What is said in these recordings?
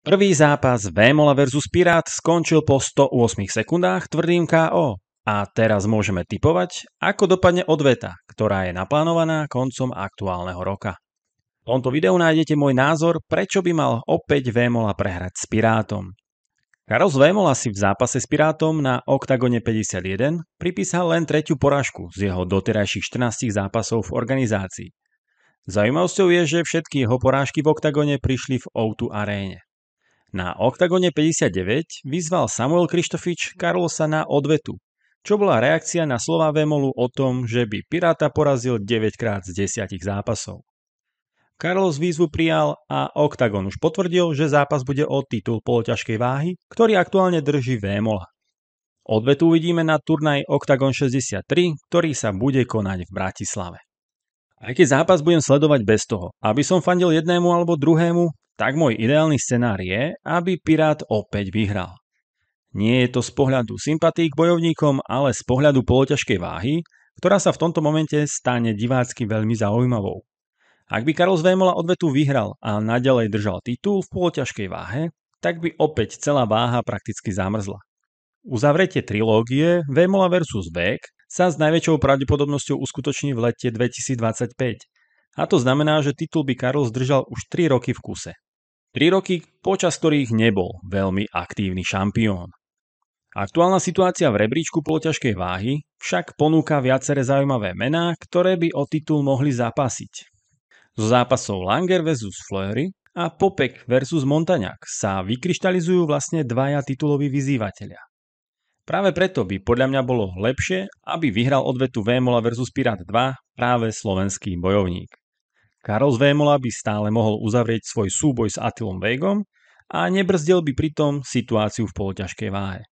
Prvý zápas Vémola versus Pirát skončil po 108 sekundách tvrdým KO. A teraz môžeme typovať, ako dopadne odveta, ktorá je naplánovaná koncom aktuálneho roka. V tomto videu nájdete môj názor, prečo by mal opäť Vémola prehrať s Pirátom. Karol Vémola si v zápase s Pirátom na Octagone 51 pripísal len tretiu porážku z jeho doterajších 14 zápasov v organizácii. Zaujímavosťou je, že všetky jeho porážky v Octagone prišli v O2 aréne. Na Oktagone 59 vyzval Samuel Krištofič Karlosa na odvetu, čo bola reakcia na slova Vemolu o tom, že by Piráta porazil 9 krát z 10 zápasov. Carlos výzvu prijal a Octagon už potvrdil, že zápas bude o titul poloťažkej váhy, ktorý aktuálne drží Vémola. Odvetu uvidíme na turnaj Octagon 63, ktorý sa bude konať v Bratislave. Aj keď zápas budem sledovať bez toho, aby som fandil jednému alebo druhému, tak môj ideálny scenár je, aby Pirát opäť vyhral. Nie je to z pohľadu sympatí k bojovníkom, ale z pohľadu poloťažkej váhy, ktorá sa v tomto momente stane divácky veľmi zaujímavou. Ak by Karol Zvémola odvetu vyhral a nadalej držal titul v poloťažkej váhe, tak by opäť celá váha prakticky zamrzla. Uzavretie trilógie Vémola vs. Beck sa s najväčšou pravdepodobnosťou uskutoční v lete 2025. A to znamená, že titul by Karol zdržal už 3 roky v kuse. Tri roky, počas ktorých nebol veľmi aktívny šampión. Aktuálna situácia v rebríčku poloťažkej váhy však ponúka viaceré zaujímavé mená, ktoré by o titul mohli zapasiť. Zo zápasov Langer vs. Fleury a Popek vs. Montaňák sa vykryštalizujú vlastne dvaja tituloví vyzývateľia. Práve preto by podľa mňa bolo lepšie, aby vyhral odvetu Vémola vs. Pirát 2 práve slovenský bojovník. Karol Zvémola by stále mohol uzavrieť svoj súboj s Atilom Vegom a nebrzdil by pritom situáciu v poloťažkej váhe.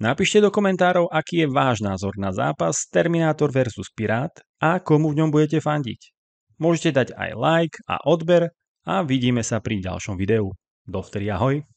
Napíšte do komentárov, aký je váš názor na zápas Terminátor vs. Pirát a komu v ňom budete fandiť. Môžete dať aj like a odber a vidíme sa pri ďalšom videu. Dovtedy ahoj!